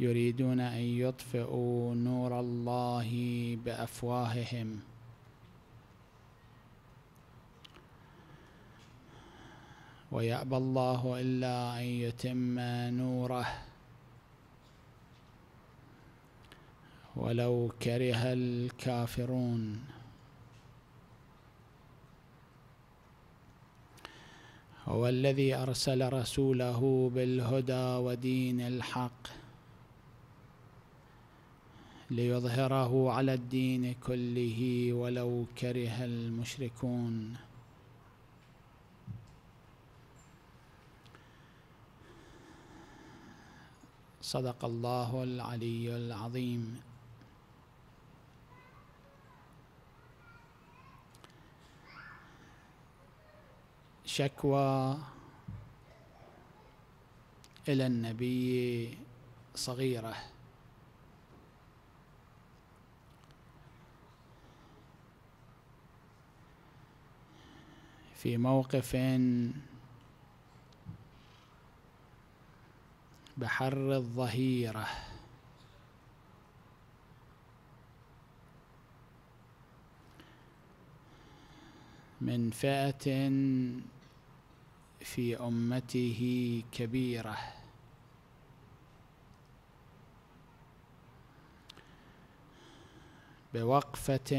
يريدون أن يطفئوا نور الله بأفواههم ويأبى الله إلا أن يتم نوره ولو كره الكافرون هو الذي أرسل رسوله بالهدى ودين الحق ليظهره على الدين كله ولو كره المشركون صدق الله العلي العظيم شكوى الى النبي صغيره في موقف بحر الظهيره من فئة في أمته كبيرة بوقفة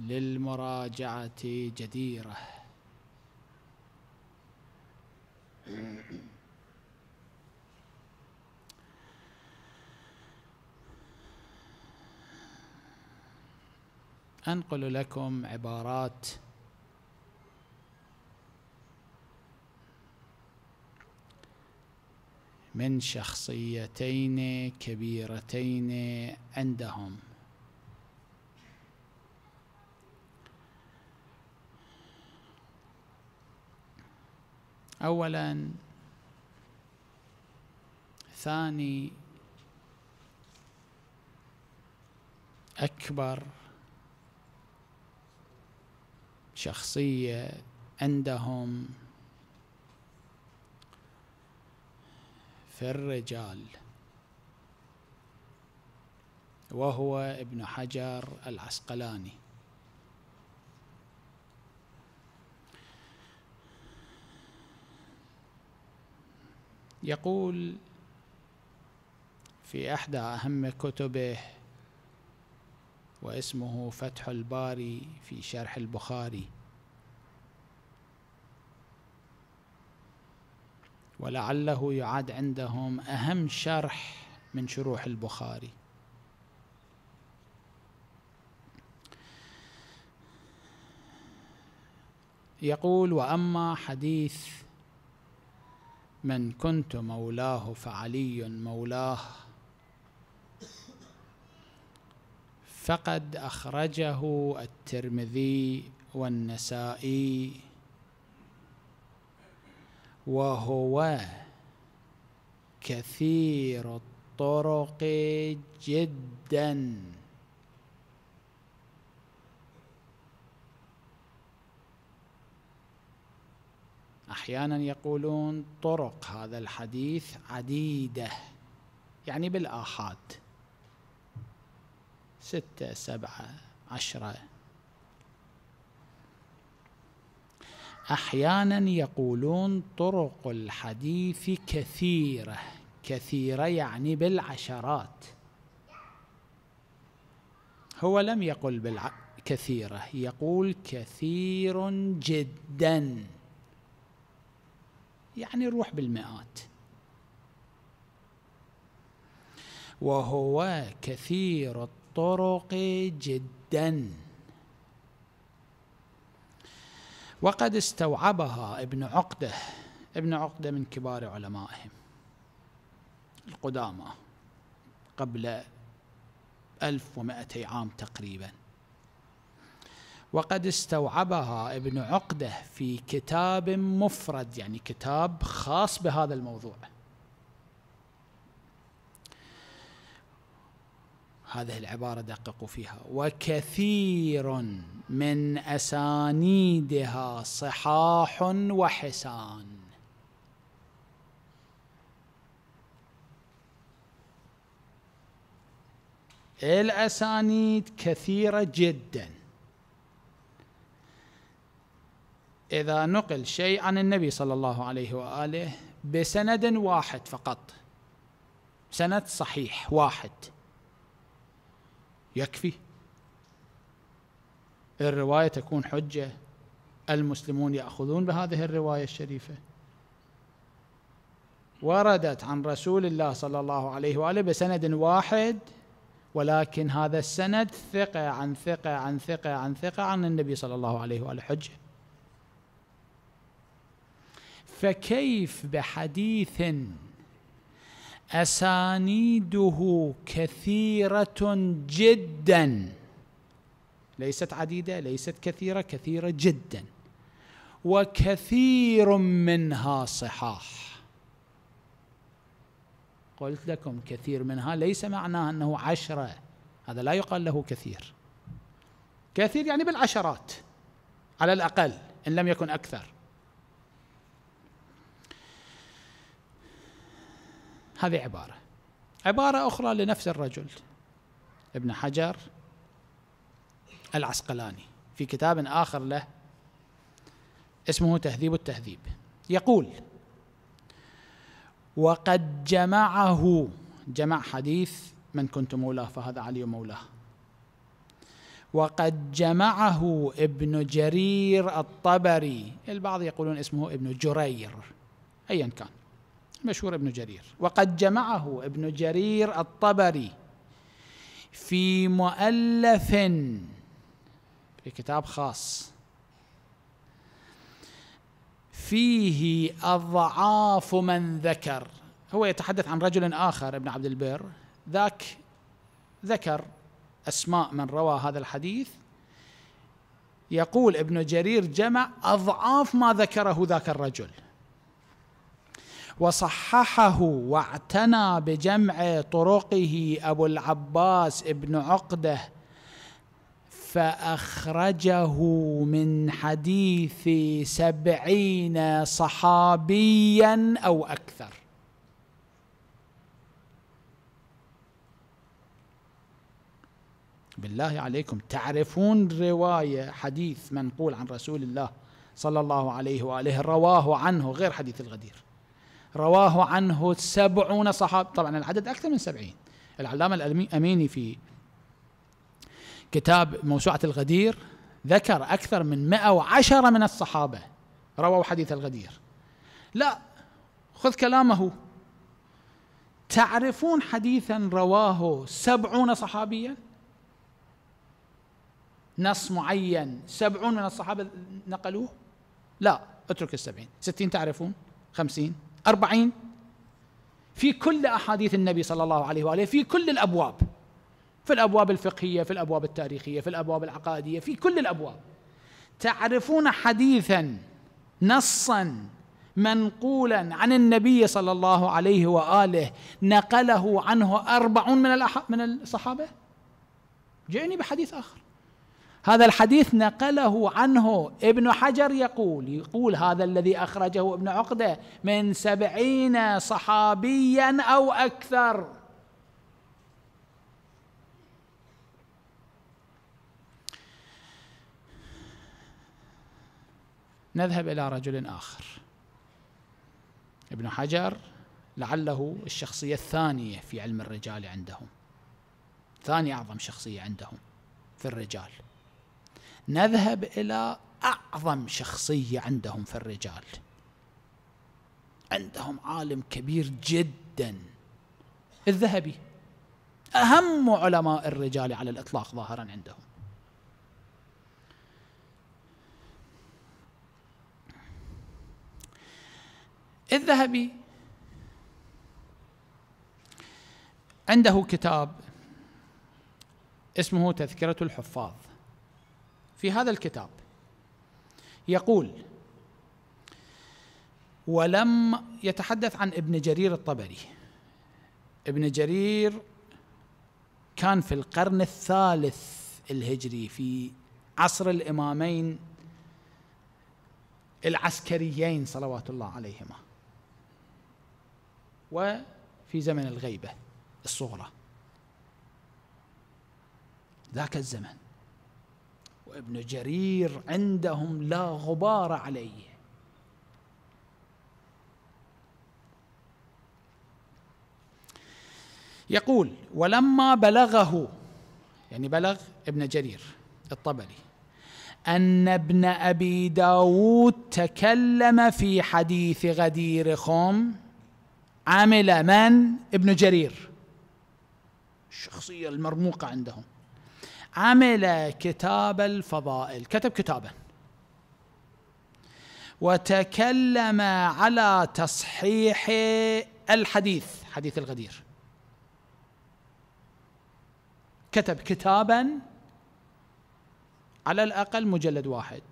للمراجعة جديرة أنقل لكم عبارات من شخصيتين كبيرتين عندهم اولا ثاني اكبر شخصيه عندهم في الرجال وهو ابن حجر العسقلاني يقول في احدى اهم كتبه واسمه فتح الباري في شرح البخاري ولعله يعد عندهم اهم شرح من شروح البخاري يقول واما حديث من كنت مولاه فعلي مولاه فقد أخرجه الترمذي والنسائي وهو كثير الطرق جداً احيانا يقولون طرق هذا الحديث عديده يعني بالاحاد سته سبعه عشره احيانا يقولون طرق الحديث كثيره كثيره يعني بالعشرات هو لم يقل بالع... كثيره يقول كثير جدا يعني روح بالمئات وهو كثير الطرق جدا وقد استوعبها ابن عقده ابن عقده من كبار علمائهم القدامى قبل 1200 عام تقريبا وقد استوعبها ابن عقده في كتاب مفرد يعني كتاب خاص بهذا الموضوع هذه العبارة دققوا فيها وكثير من أسانيدها صحاح وحسان الأسانيد كثيرة جداً إذا نقل شيء عن النبي صلى الله عليه وآله بسند واحد فقط سند صحيح واحد يكفي الرواية تكون حجة المسلمون يأخذون بهذه الرواية الشريفة وردت عن رسول الله صلى الله عليه وآله بسند واحد ولكن هذا السند ثقة عن ثقة عن ثقة عن ثقة عن النبي صلى الله عليه وآله حجة فكيف بحديث اسانيده كثيره جدا ليست عديده ليست كثيره كثيره جدا وكثير منها صحاح قلت لكم كثير منها ليس معناه انه عشره هذا لا يقال له كثير كثير يعني بالعشرات على الاقل ان لم يكن اكثر هذه عبارة عبارة أخرى لنفس الرجل ابن حجر العسقلاني في كتاب آخر له اسمه تهذيب التهذيب يقول وقد جمعه جمع حديث من كنت مولاه فهذا علي مولاه وقد جمعه ابن جرير الطبري البعض يقولون اسمه ابن جرير ايا كان مشهور ابن جرير وقد جمعه ابن جرير الطبري في مؤلف في كتاب خاص فيه أضعاف من ذكر هو يتحدث عن رجل آخر ابن عبد البر ذاك ذكر أسماء من روى هذا الحديث يقول ابن جرير جمع أضعاف ما ذكره ذاك الرجل وصححه واعتنى بجمع طرقه ابو العباس ابن عقده فأخرجه من حديث سبعين صحابيا أو أكثر بالله عليكم تعرفون رواية حديث منقول عن رسول الله صلى الله عليه وآله رواه عنه غير حديث الغدير رواه عنه سبعون صحاب طبعا العدد أكثر من سبعين العلامة الأميني في كتاب موسوعة الغدير ذكر أكثر من مئة وعشرة من الصحابة رووا حديث الغدير لا خذ كلامه تعرفون حديثا رواه سبعون صحابيا نص معين سبعون من الصحابة نقلوه لا اترك السبعين ستين تعرفون خمسين أربعين في كل أحاديث النبي صلى الله عليه وآله في كل الأبواب في الأبواب الفقهية في الأبواب التاريخية في الأبواب العقادية في كل الأبواب تعرفون حديثا نصا منقولا عن النبي صلى الله عليه وآله نقله عنه أربعون من من الصحابة جئني بحديث آخر هذا الحديث نقله عنه ابن حجر يقول يقول هذا الذي أخرجه ابن عقدة من سبعين صحابيا أو أكثر نذهب إلى رجل آخر ابن حجر لعله الشخصية الثانية في علم الرجال عندهم ثاني أعظم شخصية عندهم في الرجال نذهب الى اعظم شخصيه عندهم في الرجال عندهم عالم كبير جدا الذهبي اهم علماء الرجال على الاطلاق ظاهرا عندهم الذهبي عنده كتاب اسمه تذكرة الحفاظ في هذا الكتاب يقول ولم يتحدث عن ابن جرير الطبري ابن جرير كان في القرن الثالث الهجري في عصر الامامين العسكريين صلوات الله عليهما وفي زمن الغيبه الصغرى ذاك الزمن وابن جرير عندهم لا غبار عليه يقول ولما بلغه يعني بلغ ابن جرير الطبري أن ابن أبي داود تكلم في حديث غدير خم عمل من ابن جرير الشخصية المرموقة عندهم عمل كتاب الفضائل كتب كتابا وتكلم على تصحيح الحديث حديث الغدير كتب كتابا على الاقل مجلد واحد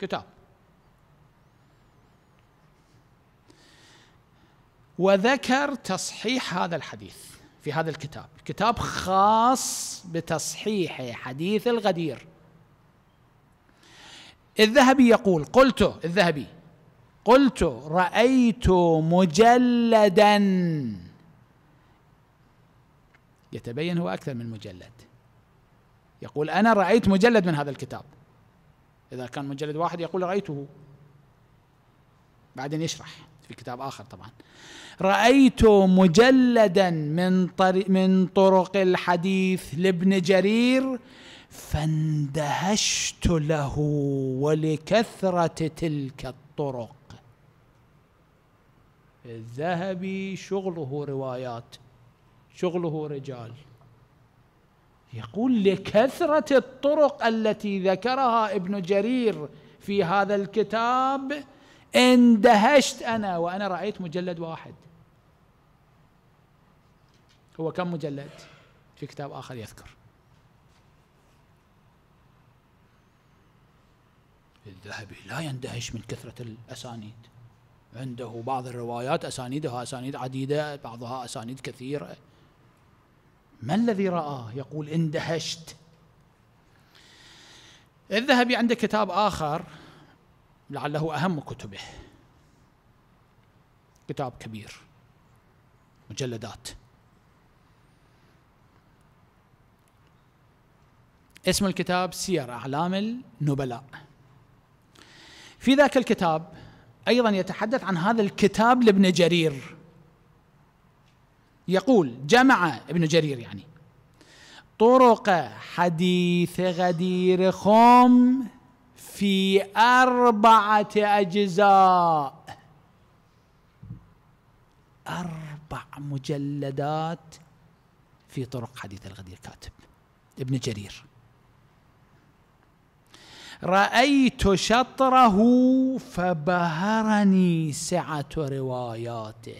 كتاب وذكر تصحيح هذا الحديث في هذا الكتاب كتاب خاص بتصحيح حديث الغدير الذهبي يقول قلت الذهبي قلت رأيت مجلدا يتبين هو أكثر من مجلد يقول أنا رأيت مجلد من هذا الكتاب إذا كان مجلد واحد يقول رأيته بعدين يشرح في كتاب آخر طبعا رأيت مجلدا من, طريق من طرق الحديث لابن جرير فاندهشت له ولكثرة تلك الطرق الذهبي شغله روايات شغله رجال يقول لكثرة الطرق التي ذكرها ابن جرير في هذا الكتاب اندهشت أنا وأنا رأيت مجلد واحد هو كم مجلد في كتاب آخر يذكر الذهبي لا يندهش من كثرة الأسانيد عنده بعض الروايات أسانيدها أسانيد عديدة بعضها أسانيد كثيرة ما الذي رآه يقول اندهشت الذهبي عنده كتاب آخر لعله أهم كتبه كتاب كبير مجلدات اسم الكتاب سير أعلام النبلاء في ذاك الكتاب أيضا يتحدث عن هذا الكتاب لابن جرير يقول جمع ابن جرير يعني طرق حديث غدير خم في أربعة أجزاء أربع مجلدات في طرق حديث الغدير كاتب ابن جرير رأيت شطره فبهرني سعة رواياته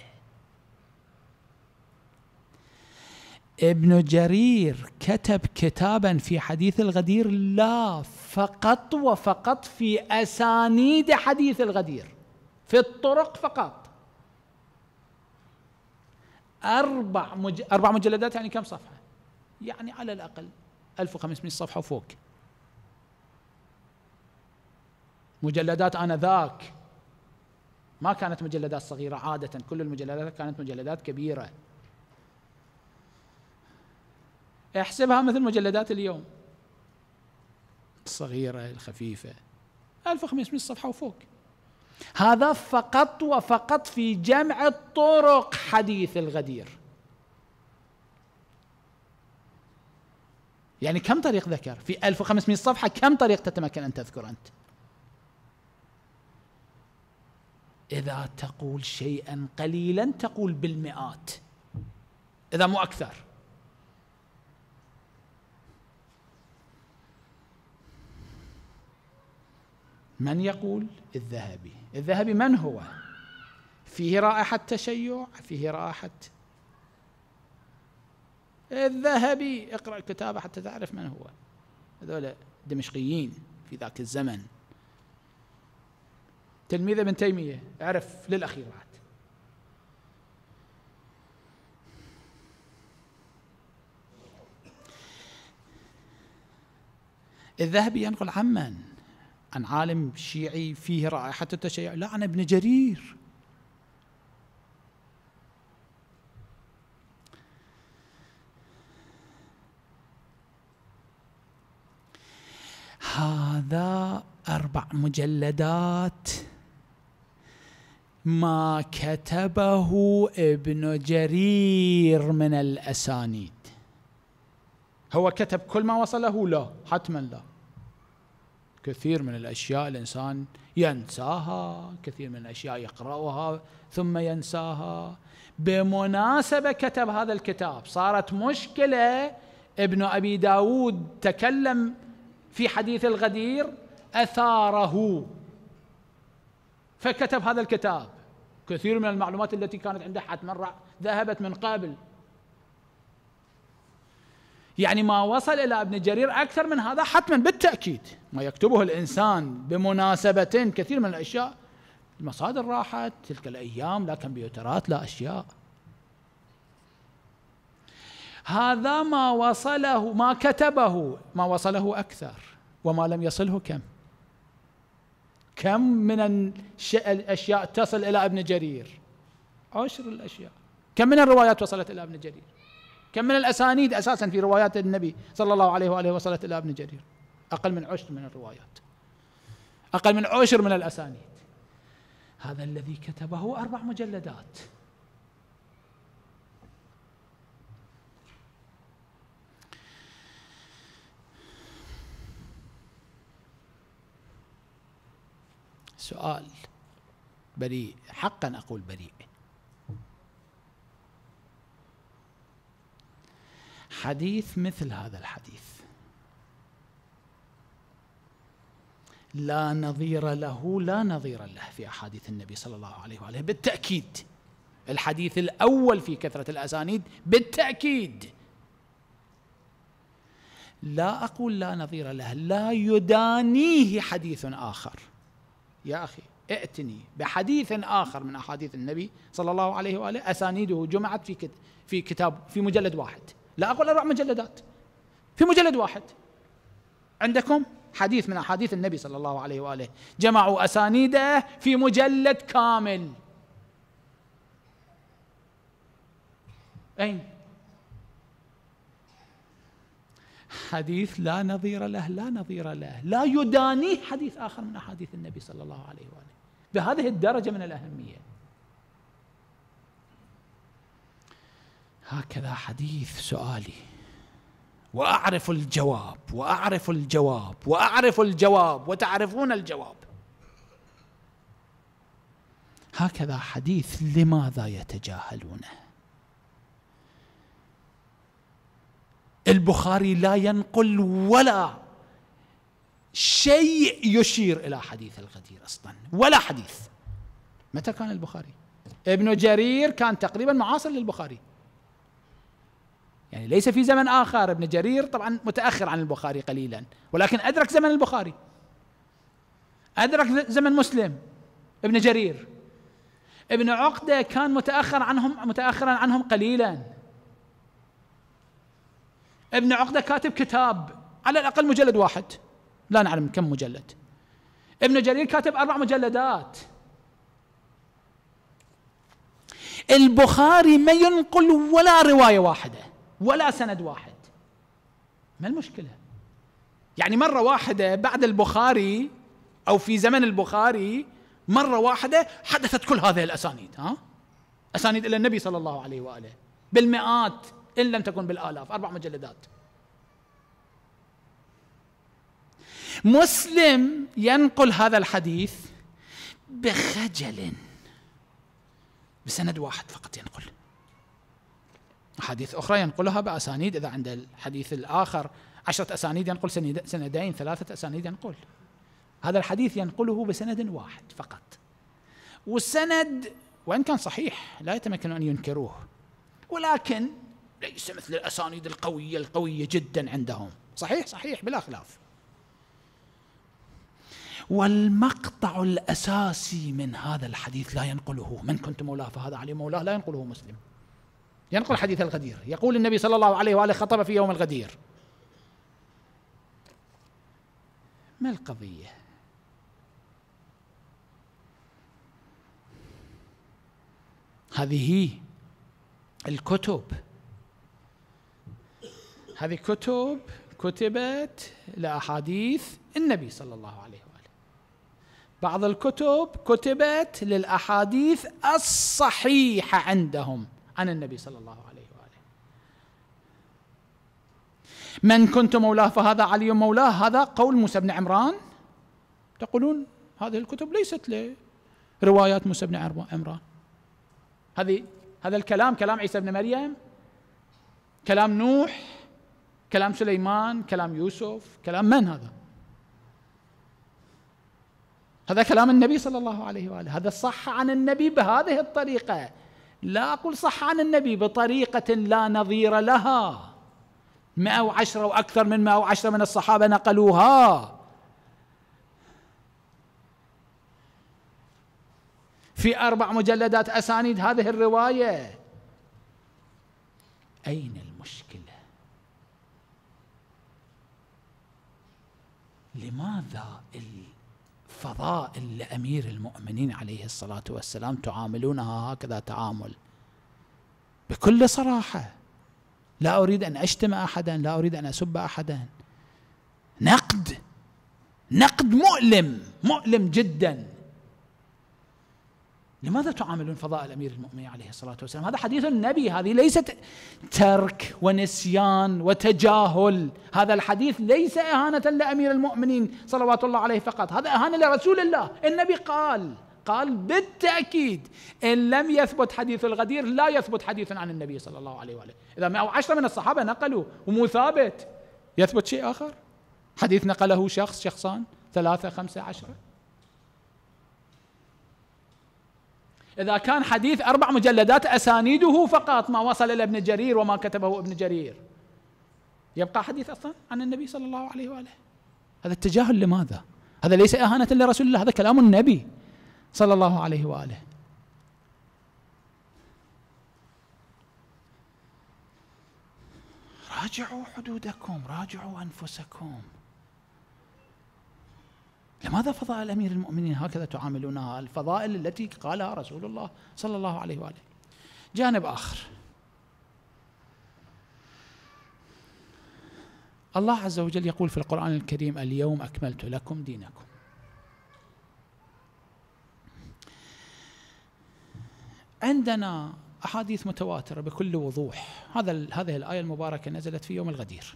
ابن جرير كتب كتابا في حديث الغدير لاف فقط وفقط في اسانيد حديث الغدير في الطرق فقط اربع مج... اربع مجلدات يعني كم صفحه؟ يعني على الاقل 1500 صفحه وفوق مجلدات انذاك ما كانت مجلدات صغيره عاده كل المجلدات كانت مجلدات كبيره احسبها مثل مجلدات اليوم الصغيرة الخفيفة 1500 صفحة وفوق هذا فقط وفقط في جمع الطرق حديث الغدير يعني كم طريق ذكر في 1500 صفحة كم طريق تتمكن أن تذكر أنت إذا تقول شيئا قليلا تقول بالمئات إذا مو أكثر من يقول الذهبي الذهبي من هو فيه رائحة تشيع فيه رائحة الذهبي اقرأ الكتاب حتى تعرف من هو هذول دمشقيين في ذاك الزمن تلميذ ابن تيمية اعرف للأخيرات الذهبي ينقل عمن عن عالم شيعي فيه رائحة التشيع لا عن ابن جرير هذا أربع مجلدات ما كتبه ابن جرير من الأسانيد هو كتب كل ما وصله لا حتما لا كثير من الأشياء الإنسان ينساها كثير من الأشياء يقرأها ثم ينساها بمناسبة كتب هذا الكتاب صارت مشكلة ابن أبي داود تكلم في حديث الغدير أثاره فكتب هذا الكتاب كثير من المعلومات التي كانت عنده حتما ذهبت من قبل يعني ما وصل إلى ابن جرير أكثر من هذا حتما بالتأكيد ما يكتبه الإنسان بمناسبة كثير من الأشياء المصادر راحت تلك الأيام لا كمبيوترات لا أشياء هذا ما وصله ما كتبه ما وصله أكثر وما لم يصله كم كم من الأشياء تصل إلى ابن جرير عشر الأشياء كم من الروايات وصلت إلى ابن جرير كم من الأسانيد أساسا في روايات النبي صلى الله عليه وآله وصلت إلى ابن جرير أقل من عشر من الروايات أقل من عشر من الأسانيد هذا الذي كتبه أربع مجلدات سؤال بريء حقا أقول بريء حديث مثل هذا الحديث لا نظير له لا نظير له في احاديث النبي صلى الله عليه واله بالتاكيد الحديث الاول في كثره الاسانيد بالتاكيد لا اقول لا نظير له لا يدانيه حديث اخر يا اخي ائتني بحديث اخر من احاديث النبي صلى الله عليه واله اسانيده جمعت في في كتاب في مجلد واحد لا أقول أربع مجلدات في مجلد واحد عندكم حديث من أحاديث النبي صلى الله عليه وآله جمعوا أسانيده في مجلد كامل أين حديث لا نظير له لا نظير له لا يدانيه حديث آخر من أحاديث النبي صلى الله عليه وآله بهذه الدرجة من الأهمية هكذا حديث سؤالي واعرف الجواب واعرف الجواب واعرف الجواب وتعرفون الجواب هكذا حديث لماذا يتجاهلونه البخاري لا ينقل ولا شيء يشير الى حديث الغدير اصلا ولا حديث متى كان البخاري ابن جرير كان تقريبا معاصر للبخاري يعني ليس في زمن آخر ابن جرير طبعا متأخر عن البخاري قليلا ولكن أدرك زمن البخاري أدرك زمن مسلم ابن جرير ابن عقدة كان متأخر عنهم متأخرا عنهم قليلا ابن عقدة كاتب كتاب على الأقل مجلد واحد لا نعلم كم مجلد ابن جرير كاتب أربع مجلدات البخاري ما ينقل ولا رواية واحدة ولا سند واحد ما المشكله يعني مره واحده بعد البخاري او في زمن البخاري مره واحده حدثت كل هذه الاسانيد ها اسانيد الى النبي صلى الله عليه واله بالمئات ان لم تكن بالالاف اربع مجلدات مسلم ينقل هذا الحديث بخجل بسند واحد فقط ينقل أحاديث أخرى ينقلها بأسانيد إذا عند الحديث الآخر عشرة أسانيد ينقل سندين ثلاثة أسانيد ينقل هذا الحديث ينقله بسند واحد فقط والسند وإن كان صحيح لا يتمكن أن ينكروه ولكن ليس مثل الأسانيد القوية القوية جدا عندهم صحيح صحيح بلا خلاف والمقطع الأساسي من هذا الحديث لا ينقله من كنت مولاه فهذا علي مولاه لا ينقله مسلم ينقل حديث الغدير يقول النبي صلى الله عليه وآله خطب في يوم الغدير ما القضية هذه الكتب هذه كتب كتبت لأحاديث النبي صلى الله عليه وآله بعض الكتب كتبت للأحاديث الصحيحة عندهم عن النبي صلى الله عليه وآله من كنت مولاه فهذا علي مولاه هذا قول موسى بن عمران تقولون هذه الكتب ليست لروايات موسى بن عمران هذه هذا الكلام كلام عيسى بن مريم كلام نوح كلام سليمان كلام يوسف كلام من هذا هذا كلام النبي صلى الله عليه واله هذا صح عن النبي بهذه الطريقه لا أقول صح عن النبي بطريقة لا نظير لها مئة وعشرة وأكثر من مئة وعشرة من الصحابة نقلوها في أربع مجلدات أسانيد هذه الرواية أين المشكلة لماذا فضائل لأمير المؤمنين عليه الصلاة والسلام تعاملونها هكذا تعامل بكل صراحة لا أريد أن أشتم أحدا لا أريد أن أسب أحدا نقد نقد مؤلم مؤلم جدا لماذا تعاملون فضاء امير المؤمنين عليه الصلاه والسلام؟ هذا حديث النبي هذه ليست ترك ونسيان وتجاهل، هذا الحديث ليس اهانه لامير المؤمنين صلوات الله عليه فقط، هذا اهانه لرسول الله، النبي قال قال بالتأكيد إن لم يثبت حديث الغدير لا يثبت حديث عن النبي صلى الله عليه وآله إذا او عشرة من الصحابة نقلوا ومو ثابت يثبت شيء آخر حديث نقله شخص شخصان ثلاثة خمسة عشرة إذا كان حديث أربع مجلدات أسانيده فقط ما وصل إلى ابن جرير وما كتبه ابن جرير يبقى حديث أصلا عن النبي صلى الله عليه وآله هذا التجاهل لماذا؟ هذا ليس إهانة لرسول الله هذا كلام النبي صلى الله عليه وآله راجعوا حدودكم راجعوا أنفسكم لماذا فضائل امير المؤمنين هكذا تعاملونها الفضائل التي قالها رسول الله صلى الله عليه واله جانب اخر الله عز وجل يقول في القران الكريم اليوم اكملت لكم دينكم عندنا احاديث متواتره بكل وضوح هذا هذه الايه المباركه نزلت في يوم الغدير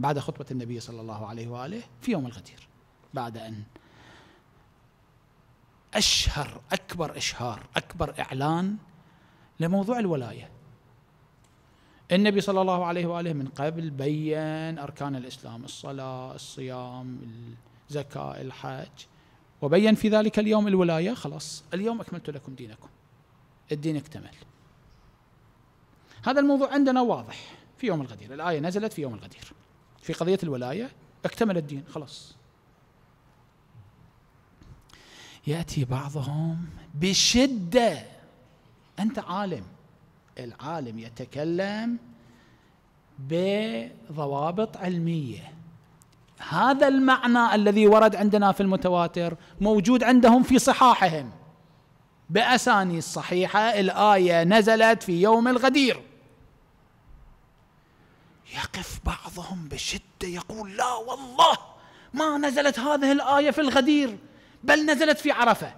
بعد خطبه النبي صلى الله عليه واله في يوم الغدير بعد أن أشهر أكبر إشهار أكبر إعلان لموضوع الولاية النبي صلى الله عليه وآله من قبل بيّن أركان الإسلام الصلاة الصيام الزكاة الحج وبين في ذلك اليوم الولاية خلاص اليوم أكملت لكم دينكم الدين اكتمل هذا الموضوع عندنا واضح في يوم الغدير الآية نزلت في يوم الغدير في قضية الولاية اكتمل الدين خلاص ياتي بعضهم بشده انت عالم العالم يتكلم بضوابط علميه هذا المعنى الذي ورد عندنا في المتواتر موجود عندهم في صحاحهم باساني الصحيحه الايه نزلت في يوم الغدير يقف بعضهم بشده يقول لا والله ما نزلت هذه الايه في الغدير بل نزلت في عرفه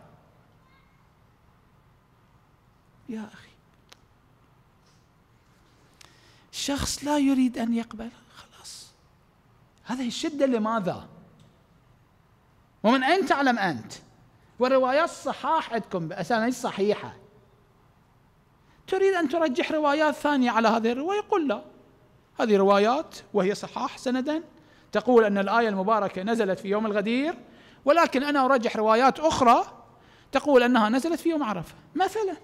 يا اخي شخص لا يريد ان يقبل خلاص هذه الشده لماذا ومن اين تعلم انت وروايات صحاح عندكم باسانيد صحيحه تريد ان ترجح روايات ثانيه على هذه الروايه قل لا هذه روايات وهي صحاح سندا تقول ان الايه المباركه نزلت في يوم الغدير ولكن أنا أرجح روايات أخرى تقول أنها نزلت في يوم عرفة مثلا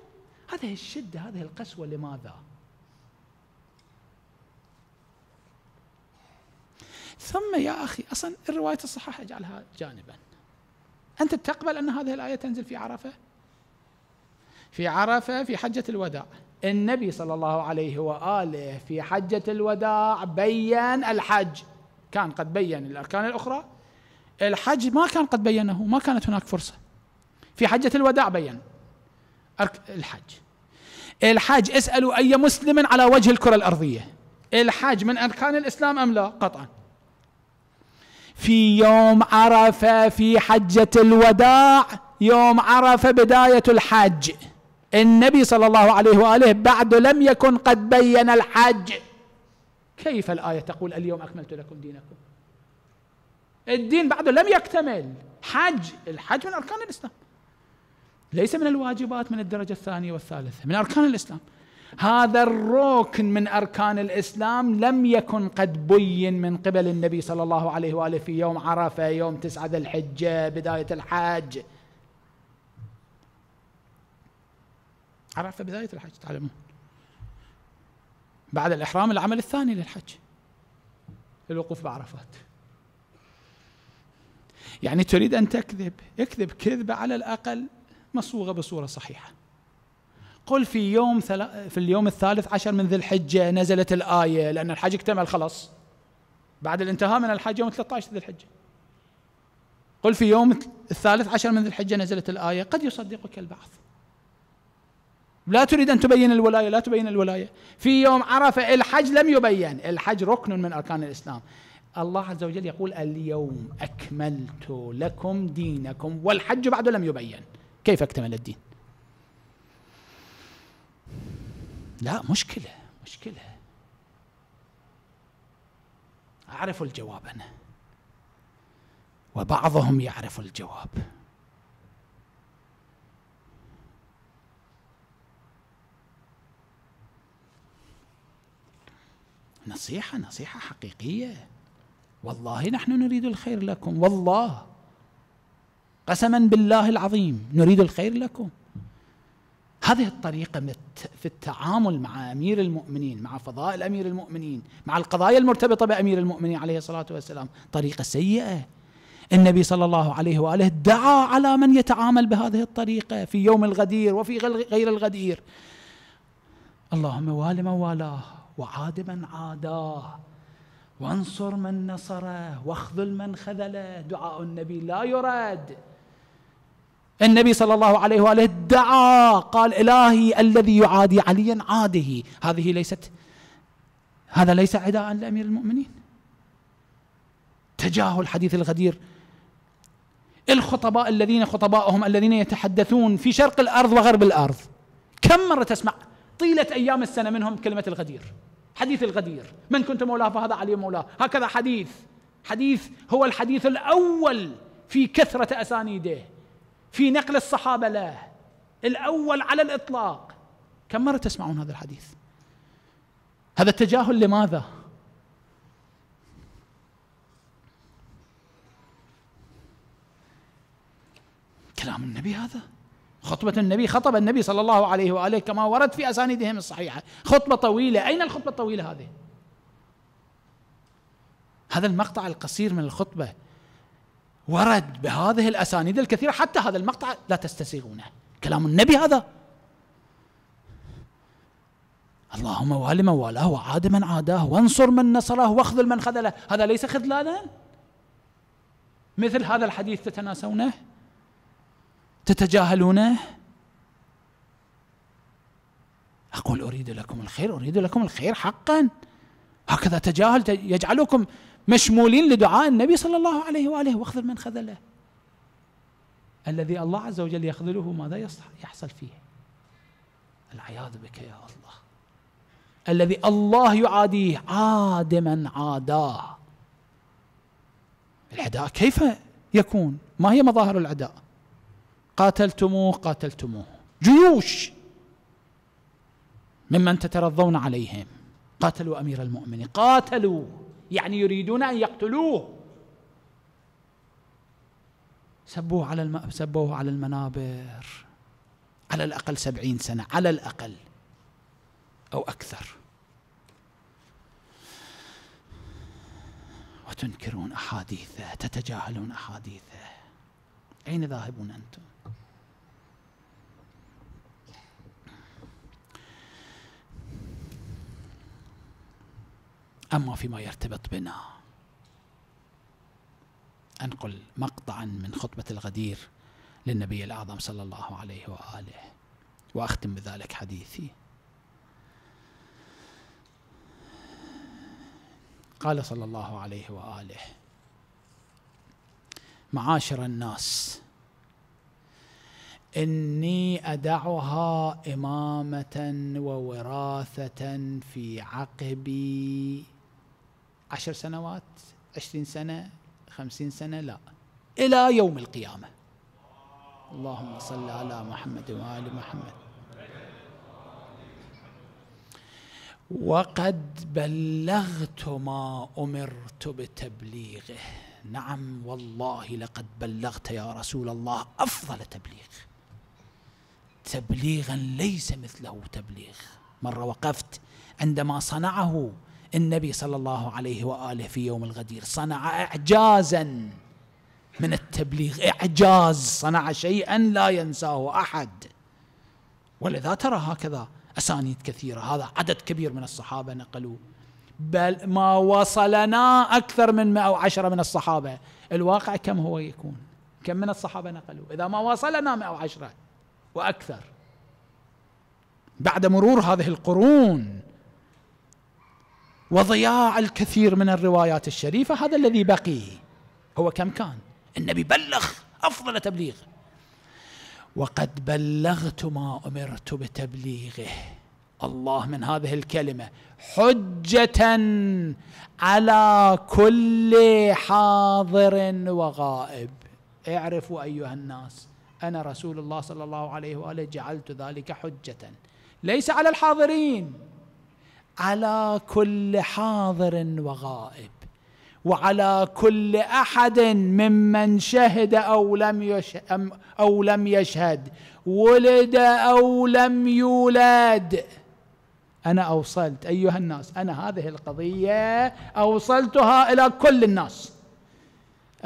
هذه الشدة هذه القسوة لماذا؟ ثم يا أخي أصلا الرواية الصحيحة اجعلها جانبا أنت تقبل أن هذه الآية تنزل في عرفة في عرفة في حجة الوداع النبي صلى الله عليه وآله في حجة الوداع بيّن الحج كان قد بيّن الأركان الأخرى الحج ما كان قد بينه ما كانت هناك فرصة في حجة الوداع بين الحج الحج اسألوا أي مسلم على وجه الكرة الأرضية الحج من أركان الإسلام أم لا قطعا في يوم عرفة في حجة الوداع يوم عرفة بداية الحج النبي صلى الله عليه وآله بعد لم يكن قد بين الحج كيف الآية تقول اليوم أكملت لكم دينكم الدين بعده لم يكتمل حج الحج من أركان الإسلام ليس من الواجبات من الدرجة الثانية والثالثة من أركان الإسلام هذا الركن من أركان الإسلام لم يكن قد بين من قبل النبي صلى الله عليه وآله في يوم عرفة يوم تسعة ذي الحجة بداية الحج عرفة بداية الحج تعلمون بعد الإحرام العمل الثاني للحج الوقوف بعرفات يعني تريد أن تكذب اكذب كذبة على الأقل مصوغة بصورة صحيحة قل في يوم ثل... في اليوم الثالث عشر من ذي الحجة نزلت الآية لأن الحج اكتمل خلاص بعد الانتهاء من الحج يوم 13 ذي الحجة قل في يوم الثالث عشر من ذي الحجة نزلت الآية قد يصدقك البعض لا تريد أن تبين الولاية لا تبين الولاية في يوم عرفة الحج لم يبين الحج ركن من أركان الإسلام الله عز وجل يقول اليوم أكملت لكم دينكم والحج بعد لم يبين كيف اكتمل الدين لا مشكلة مشكلة أعرف الجواب أنا وبعضهم يعرف الجواب نصيحة نصيحة حقيقية والله نحن نريد الخير لكم والله قسما بالله العظيم نريد الخير لكم هذه الطريقة في التعامل مع أمير المؤمنين مع فضائل أمير المؤمنين مع القضايا المرتبطة بأمير المؤمنين عليه الصلاة والسلام طريقة سيئة النبي صلى الله عليه وآله دعا على من يتعامل بهذه الطريقة في يوم الغدير وفي غير الغدير اللهم وال من والاه وعاد من عاداه وانصر من نصره واخذل من خذله دعاء النبي لا يراد النبي صلى الله عليه واله دعا قال الهي الذي يعادي عليا عاده هذه ليست هذا ليس عداء لامير المؤمنين تجاهل حديث الغدير الخطباء الذين خطباءهم الذين يتحدثون في شرق الارض وغرب الارض كم مره تسمع طيله ايام السنه منهم كلمه الغدير حديث الغدير من كنت مولاه فهذا علي مولاه هكذا حديث حديث هو الحديث الأول في كثرة أسانيده في نقل الصحابة له الأول على الإطلاق كم مرة تسمعون هذا الحديث هذا التجاهل لماذا كلام النبي هذا خطبة النبي خطب النبي صلى الله عليه وآله كما ورد في أسانيدهم الصحيحة خطبة طويلة أين الخطبة الطويلة هذه هذا المقطع القصير من الخطبة ورد بهذه الأسانيد الكثيرة حتى هذا المقطع لا تستسيغونه كلام النبي هذا اللهم وال من والاه وعاد من عاداه وانصر من نصره واخذل من خذله هذا ليس خذلانا مثل هذا الحديث تتناسونه تتجاهلونه أقول أريد لكم الخير أريد لكم الخير حقا هكذا تجاهل يجعلكم مشمولين لدعاء النبي صلى الله عليه وآله واخذل من خذله الذي الله عز وجل يخذله ماذا يحصل فيه العياذ بك يا الله الذي الله يعاديه عاد من عاداه العداء كيف يكون ما هي مظاهر العداء قاتلتموه قاتلتموه جيوش ممن تترضون عليهم قاتلوا امير المؤمنين قاتلوا يعني يريدون ان يقتلوه سبوه على الم... سبوه على المنابر على الاقل سبعين سنه على الاقل او اكثر وتنكرون احاديثه تتجاهلون احاديثه اين ذاهبون انتم أما فيما يرتبط بنا أنقل مقطعا من خطبة الغدير للنبي الأعظم صلى الله عليه وآله وأختم بذلك حديثي قال صلى الله عليه وآله معاشر الناس إني أدعها إمامة ووراثة في عقبي عشر سنوات عشرين سنة خمسين سنة لا إلى يوم القيامة اللهم صل على محمد وآل محمد وقد بلغت ما أمرت بتبليغه نعم والله لقد بلغت يا رسول الله أفضل تبليغ تبليغا ليس مثله تبليغ مرة وقفت عندما صنعه النبي صلى الله عليه واله في يوم الغدير صنع اعجازا من التبليغ اعجاز صنع شيئا لا ينساه احد ولذا ترى هكذا اسانيد كثيره هذا عدد كبير من الصحابه نقلوا بل ما وصلنا اكثر من 110 من الصحابه الواقع كم هو يكون كم من الصحابه نقلوا اذا ما وصلنا 110 واكثر بعد مرور هذه القرون وضياع الكثير من الروايات الشريفة هذا الذي بقي هو كم كان النبي بلغ أفضل تبليغ وقد بلغت ما أمرت بتبليغه الله من هذه الكلمة حجة على كل حاضر وغائب اعرفوا أيها الناس أنا رسول الله صلى الله عليه وآله جعلت ذلك حجة ليس على الحاضرين على كل حاضر وغائب وعلى كل احد ممن شهد او لم او لم يشهد ولد او لم يولد انا اوصلت ايها الناس انا هذه القضيه اوصلتها الى كل الناس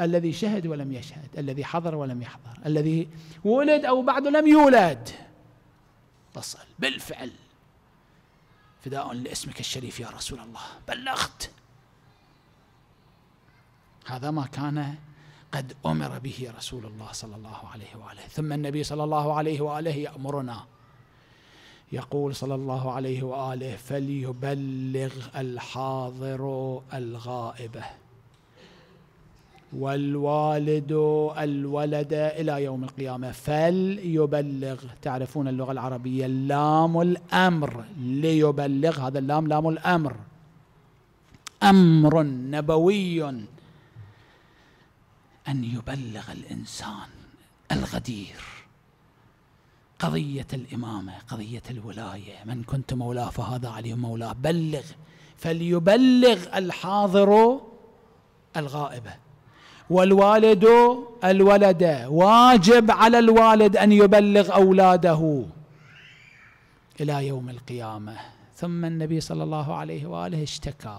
الذي شهد ولم يشهد الذي حضر ولم يحضر الذي ولد او بعد لم يولد تصل بالفعل فداء لاسمك الشريف يا رسول الله بلغت هذا ما كان قد أمر به رسول الله صلى الله عليه وآله ثم النبي صلى الله عليه وآله يأمرنا يقول صلى الله عليه وآله فليبلغ الحاضر الغائبه والوالد الولد إلى يوم القيامة فليبلغ تعرفون اللغة العربية اللام الأمر ليبلغ هذا اللام لام الأمر أمر نبوي أن يبلغ الإنسان الغدير قضية الإمامة قضية الولاية من كنت مولاه فهذا عليه مولاه بلغ فليبلغ الحاضر الغائبة والوالد الولد واجب على الوالد ان يبلغ اولاده الى يوم القيامه ثم النبي صلى الله عليه واله اشتكى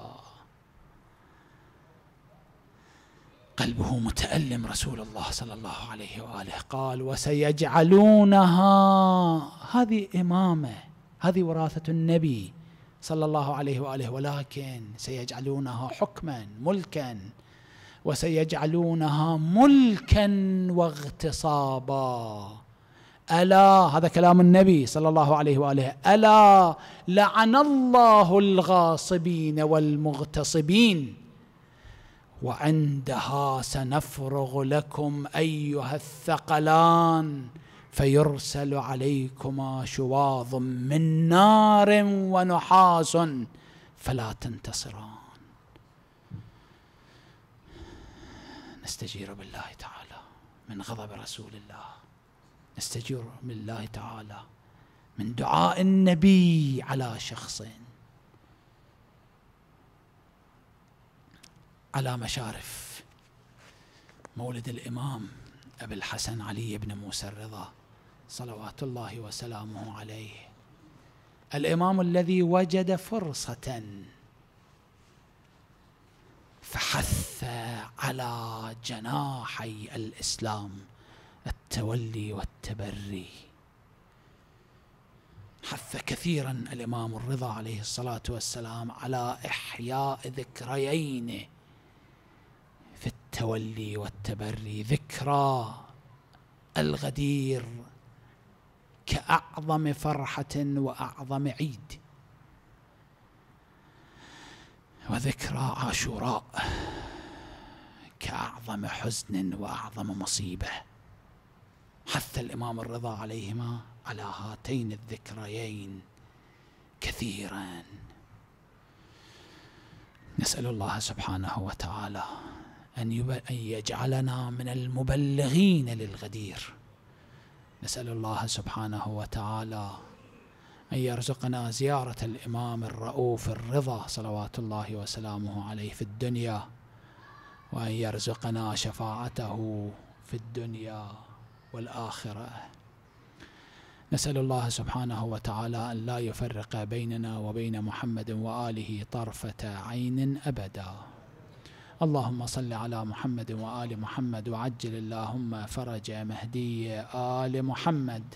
قلبه متألم رسول الله صلى الله عليه وآله قال وسيجعلونها هذه إمامة هذه وراثة النبي صلى الله عليه وآله ولكن سيجعلونها حكما ملكا وسيجعلونها ملكا واغتصابا الا هذا كلام النبي صلى الله عليه واله الا لعن الله الغاصبين والمغتصبين وعندها سنفرغ لكم ايها الثقلان فيرسل عليكما شواظ من نار ونحاس فلا تنتصران نستجير بالله تعالى من غضب رسول الله نستجير بالله تعالى من دعاء النبي على شخص على مشارف مولد الإمام أبي الحسن علي بن موسى الرضا صلوات الله وسلامه عليه الإمام الذي وجد فرصة فحث على جناحي الاسلام التولي والتبري حث كثيرا الامام الرضا عليه الصلاه والسلام على احياء ذكريين في التولي والتبري ذكرى الغدير كاعظم فرحه واعظم عيد وذكرى عاشوراء كأعظم حزن وأعظم مصيبة حث الإمام الرضا عليهما على هاتين الذكريين كثيرا نسأل الله سبحانه وتعالى أن يجعلنا من المبلغين للغدير نسأل الله سبحانه وتعالى أن يرزقنا زيارة الإمام الرؤوف الرضا صلوات الله وسلامه عليه في الدنيا وأن يرزقنا شفاعته في الدنيا والآخرة نسأل الله سبحانه وتعالى أن لا يفرق بيننا وبين محمد وآله طرفة عين أبدا اللهم صل على محمد وآل محمد وعجل اللهم فرج مهدي آل محمد